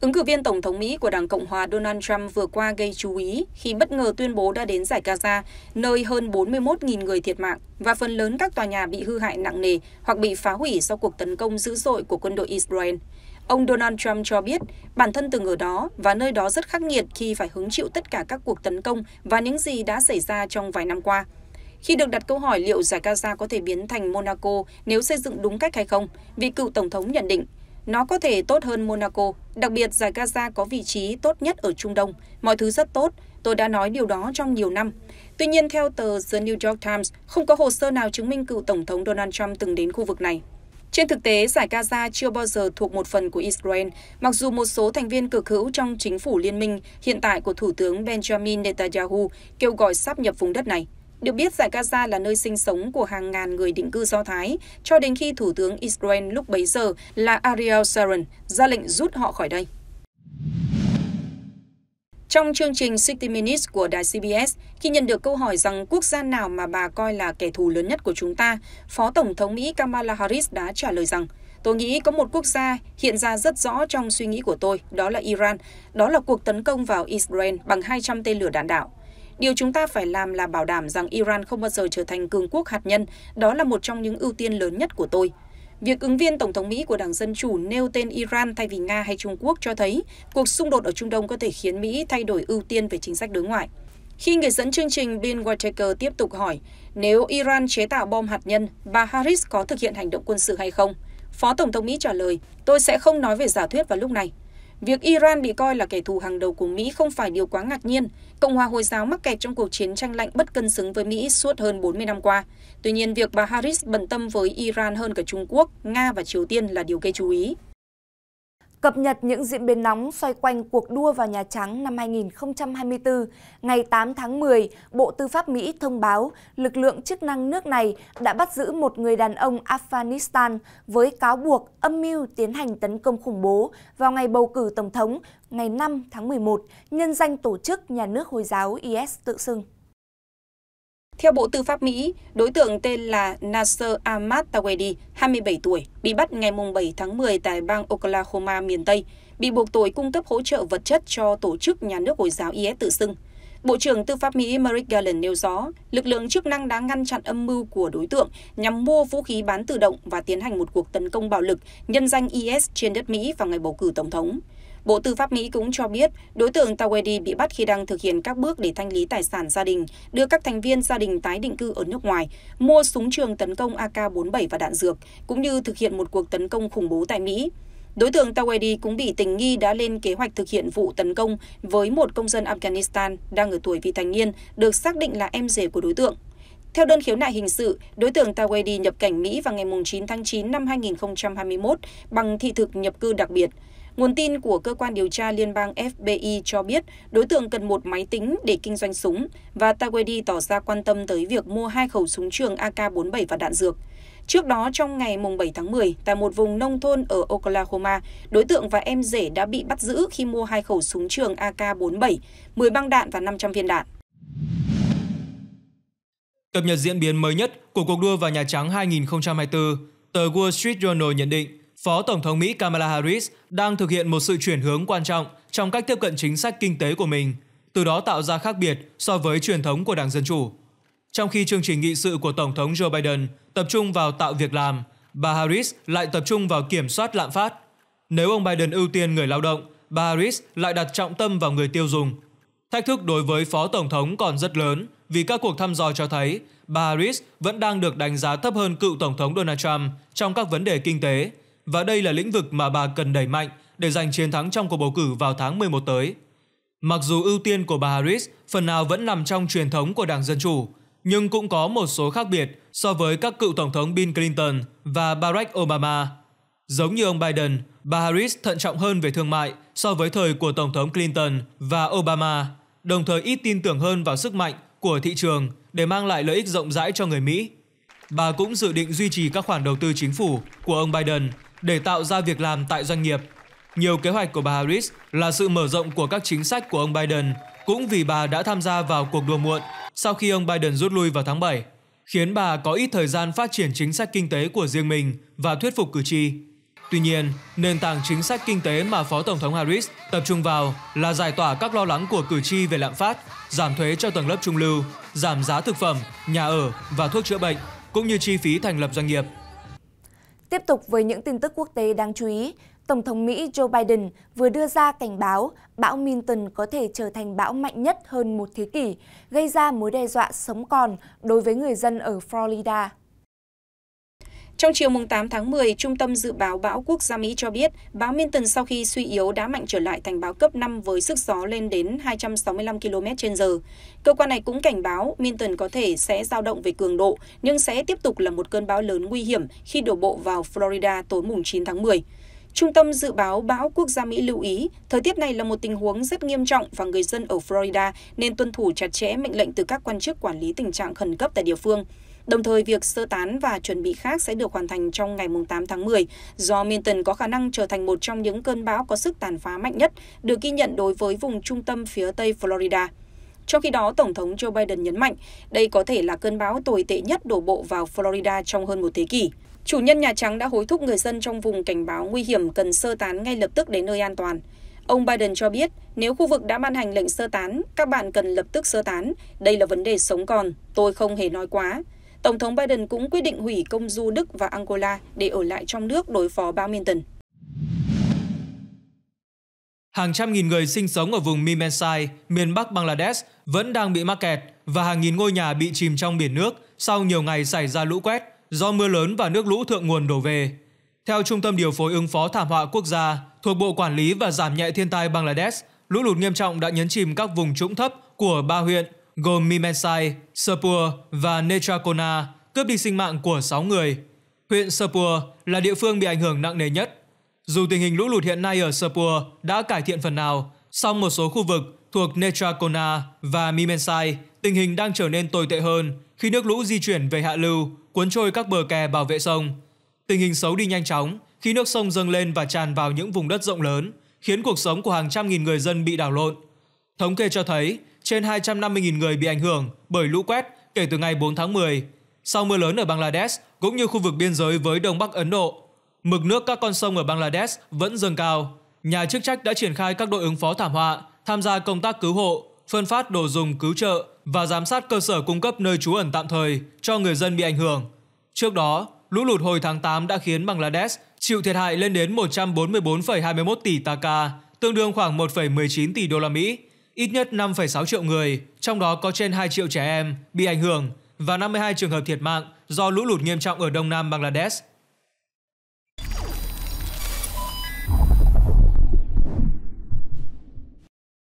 Ứng cử viên Tổng thống Mỹ của Đảng Cộng hòa Donald Trump vừa qua gây chú ý khi bất ngờ tuyên bố đã đến giải Gaza, nơi hơn 41.000 người thiệt mạng và phần lớn các tòa nhà bị hư hại nặng nề hoặc bị phá hủy sau cuộc tấn công dữ dội của quân đội Israel. Ông Donald Trump cho biết bản thân từng ở đó và nơi đó rất khắc nghiệt khi phải hứng chịu tất cả các cuộc tấn công và những gì đã xảy ra trong vài năm qua. Khi được đặt câu hỏi liệu giải Gaza có thể biến thành Monaco nếu xây dựng đúng cách hay không, vị cựu tổng thống nhận định nó có thể tốt hơn Monaco, đặc biệt giải Gaza có vị trí tốt nhất ở Trung Đông. Mọi thứ rất tốt, tôi đã nói điều đó trong nhiều năm. Tuy nhiên, theo tờ The New York Times, không có hồ sơ nào chứng minh cựu Tổng thống Donald Trump từng đến khu vực này. Trên thực tế, giải Gaza chưa bao giờ thuộc một phần của Israel, mặc dù một số thành viên cực hữu trong chính phủ liên minh hiện tại của Thủ tướng Benjamin Netanyahu kêu gọi sắp nhập vùng đất này. Được biết, giải Gaza là nơi sinh sống của hàng ngàn người định cư Do Thái, cho đến khi Thủ tướng Israel lúc bấy giờ là Ariel Sharon ra lệnh rút họ khỏi đây. Trong chương trình 60 Minutes của đài CBS, khi nhận được câu hỏi rằng quốc gia nào mà bà coi là kẻ thù lớn nhất của chúng ta, Phó Tổng thống Mỹ Kamala Harris đã trả lời rằng Tôi nghĩ có một quốc gia hiện ra rất rõ trong suy nghĩ của tôi, đó là Iran. Đó là cuộc tấn công vào Israel bằng 200 tên lửa đạn đạo. Điều chúng ta phải làm là bảo đảm rằng Iran không bao giờ trở thành cường quốc hạt nhân, đó là một trong những ưu tiên lớn nhất của tôi. Việc ứng viên Tổng thống Mỹ của Đảng Dân Chủ nêu tên Iran thay vì Nga hay Trung Quốc cho thấy cuộc xung đột ở Trung Đông có thể khiến Mỹ thay đổi ưu tiên về chính sách đối ngoại. Khi người dẫn chương trình Bill Whitaker tiếp tục hỏi nếu Iran chế tạo bom hạt nhân, bà Harris có thực hiện hành động quân sự hay không? Phó Tổng thống Mỹ trả lời, tôi sẽ không nói về giả thuyết vào lúc này. Việc Iran bị coi là kẻ thù hàng đầu của Mỹ không phải điều quá ngạc nhiên. Cộng hòa Hồi giáo mắc kẹt trong cuộc chiến tranh lạnh bất cân xứng với Mỹ suốt hơn 40 năm qua. Tuy nhiên, việc bà Harris bận tâm với Iran hơn cả Trung Quốc, Nga và Triều Tiên là điều gây chú ý cập nhật những diễn biến nóng xoay quanh cuộc đua vào Nhà Trắng năm 2024. Ngày 8 tháng 10, Bộ Tư pháp Mỹ thông báo lực lượng chức năng nước này đã bắt giữ một người đàn ông Afghanistan với cáo buộc âm mưu tiến hành tấn công khủng bố vào ngày bầu cử Tổng thống ngày 5 tháng 11, nhân danh tổ chức nhà nước Hồi giáo IS tự xưng. Theo Bộ Tư pháp Mỹ, đối tượng tên là Nasser Ahmad Tawedi, 27 tuổi, bị bắt ngày 7 tháng 10 tại bang Oklahoma, miền Tây, bị buộc tội cung cấp hỗ trợ vật chất cho tổ chức nhà nước Hồi giáo IS tự xưng. Bộ trưởng Tư pháp Mỹ Merrick Garland nêu rõ, lực lượng chức năng đã ngăn chặn âm mưu của đối tượng nhằm mua vũ khí bán tự động và tiến hành một cuộc tấn công bạo lực nhân danh IS trên đất Mỹ vào ngày bầu cử tổng thống bộ tư pháp mỹ cũng cho biết đối tượng tawedi bị bắt khi đang thực hiện các bước để thanh lý tài sản gia đình đưa các thành viên gia đình tái định cư ở nước ngoài mua súng trường tấn công ak 47 và đạn dược cũng như thực hiện một cuộc tấn công khủng bố tại mỹ Đối tượng Tawedi cũng bị tình nghi đã lên kế hoạch thực hiện vụ tấn công với một công dân Afghanistan đang ở tuổi vị thành niên, được xác định là em rể của đối tượng. Theo đơn khiếu nại hình sự, đối tượng Tawedi nhập cảnh Mỹ vào ngày 9 tháng 9 năm 2021 bằng thị thực nhập cư đặc biệt nguồn tin của cơ quan điều tra liên bang fbi cho biết đối tượng cần một máy tính để kinh doanh súng và tawedi tỏ ra quan tâm tới việc mua hai khẩu súng trường ak 47 và đạn dược Trước đó trong ngày 7 tháng 10, tại một vùng nông thôn ở Oklahoma, đối tượng và em rể đã bị bắt giữ khi mua hai khẩu súng trường AK-47, 10 băng đạn và 500 viên đạn. Cập nhật diễn biến mới nhất của cuộc đua vào Nhà Trắng 2024, tờ Wall Street Journal nhận định Phó Tổng thống Mỹ Kamala Harris đang thực hiện một sự chuyển hướng quan trọng trong cách tiếp cận chính sách kinh tế của mình, từ đó tạo ra khác biệt so với truyền thống của Đảng Dân Chủ. Trong khi chương trình nghị sự của Tổng thống Joe Biden tập trung vào tạo việc làm, bà Harris lại tập trung vào kiểm soát lạm phát. Nếu ông Biden ưu tiên người lao động, bà Harris lại đặt trọng tâm vào người tiêu dùng. Thách thức đối với Phó Tổng thống còn rất lớn vì các cuộc thăm dò cho thấy bà Harris vẫn đang được đánh giá thấp hơn cựu Tổng thống Donald Trump trong các vấn đề kinh tế và đây là lĩnh vực mà bà cần đẩy mạnh để giành chiến thắng trong cuộc bầu cử vào tháng 11 tới. Mặc dù ưu tiên của bà Harris phần nào vẫn nằm trong truyền thống của Đảng Dân Chủ, nhưng cũng có một số khác biệt so với các cựu Tổng thống Bill Clinton và Barack Obama. Giống như ông Biden, bà Harris thận trọng hơn về thương mại so với thời của Tổng thống Clinton và Obama, đồng thời ít tin tưởng hơn vào sức mạnh của thị trường để mang lại lợi ích rộng rãi cho người Mỹ. Bà cũng dự định duy trì các khoản đầu tư chính phủ của ông Biden để tạo ra việc làm tại doanh nghiệp. Nhiều kế hoạch của bà Harris là sự mở rộng của các chính sách của ông Biden, cũng vì bà đã tham gia vào cuộc đua muộn sau khi ông Biden rút lui vào tháng 7, khiến bà có ít thời gian phát triển chính sách kinh tế của riêng mình và thuyết phục cử tri. Tuy nhiên, nền tảng chính sách kinh tế mà Phó Tổng thống Harris tập trung vào là giải tỏa các lo lắng của cử tri về lạm phát, giảm thuế cho tầng lớp trung lưu, giảm giá thực phẩm, nhà ở và thuốc chữa bệnh, cũng như chi phí thành lập doanh nghiệp. Tiếp tục với những tin tức quốc tế đáng chú ý, Tổng thống Mỹ Joe Biden vừa đưa ra cảnh báo bão Minton có thể trở thành bão mạnh nhất hơn một thế kỷ, gây ra mối đe dọa sống còn đối với người dân ở Florida. Trong chiều 8 tháng 10, Trung tâm Dự báo Bão Quốc gia Mỹ cho biết, bão Minton sau khi suy yếu đã mạnh trở lại thành bão cấp 5 với sức gió lên đến 265 km h Cơ quan này cũng cảnh báo Minton có thể sẽ dao động về cường độ, nhưng sẽ tiếp tục là một cơn bão lớn nguy hiểm khi đổ bộ vào Florida tối 9 tháng 10. Trung tâm Dự báo Bão Quốc gia Mỹ lưu ý, thời tiết này là một tình huống rất nghiêm trọng và người dân ở Florida nên tuân thủ chặt chẽ mệnh lệnh từ các quan chức quản lý tình trạng khẩn cấp tại địa phương đồng thời việc sơ tán và chuẩn bị khác sẽ được hoàn thành trong ngày tám tháng một mươi do minton có khả năng trở thành một trong những cơn bão có sức tàn phá mạnh nhất được ghi nhận đối với vùng trung tâm phía tây florida trong khi đó, Tổng thống Joe Biden nhấn mạnh đây có thể là cơn bão tồi tệ nhất đổ bộ vào Florida trong hơn một thế kỷ. Chủ nhân Nhà Trắng đã hối thúc người dân trong vùng cảnh báo nguy hiểm cần sơ tán ngay lập tức đến nơi an toàn. Ông Biden cho biết, nếu khu vực đã ban hành lệnh sơ tán, các bạn cần lập tức sơ tán. Đây là vấn đề sống còn, tôi không hề nói quá. Tổng thống Biden cũng quyết định hủy công du Đức và Angola để ở lại trong nước đối phó bão Minton. Hàng trăm nghìn người sinh sống ở vùng Mimensai, miền Bắc Bangladesh vẫn đang bị mắc kẹt và hàng nghìn ngôi nhà bị chìm trong biển nước sau nhiều ngày xảy ra lũ quét do mưa lớn và nước lũ thượng nguồn đổ về. Theo Trung tâm Điều phối ứng phó thảm họa quốc gia thuộc Bộ Quản lý và Giảm nhẹ thiên tai Bangladesh, lũ lụt nghiêm trọng đã nhấn chìm các vùng trũng thấp của ba huyện gồm mimensai serpua và nechakona cướp đi sinh mạng của 6 người. Huyện Serpua là địa phương bị ảnh hưởng nặng nề nhất. Dù tình hình lũ lụt hiện nay ở Serpua đã cải thiện phần nào, song một số khu vực thuộc Nechakona và Mimensai, tình hình đang trở nên tồi tệ hơn khi nước lũ di chuyển về hạ lưu, cuốn trôi các bờ kè bảo vệ sông. Tình hình xấu đi nhanh chóng khi nước sông dâng lên và tràn vào những vùng đất rộng lớn, khiến cuộc sống của hàng trăm nghìn người dân bị đảo lộn. Thống kê cho thấy, trên 250.000 người bị ảnh hưởng bởi lũ quét kể từ ngày 4 tháng 10, sau mưa lớn ở Bangladesh cũng như khu vực biên giới với Đông Bắc Ấn Độ. Mực nước các con sông ở Bangladesh vẫn dâng cao. Nhà chức trách đã triển khai các đội ứng phó thảm họa, tham gia công tác cứu hộ, phân phát đồ dùng cứu trợ và giám sát cơ sở cung cấp nơi trú ẩn tạm thời cho người dân bị ảnh hưởng. Trước đó, lũ lụt hồi tháng 8 đã khiến Bangladesh chịu thiệt hại lên đến 144,21 tỷ taka, tương đương khoảng 1,19 tỷ đô la Mỹ ít nhất 5,6 triệu người, trong đó có trên 2 triệu trẻ em bị ảnh hưởng và 52 trường hợp thiệt mạng do lũ lụt nghiêm trọng ở đông nam Bangladesh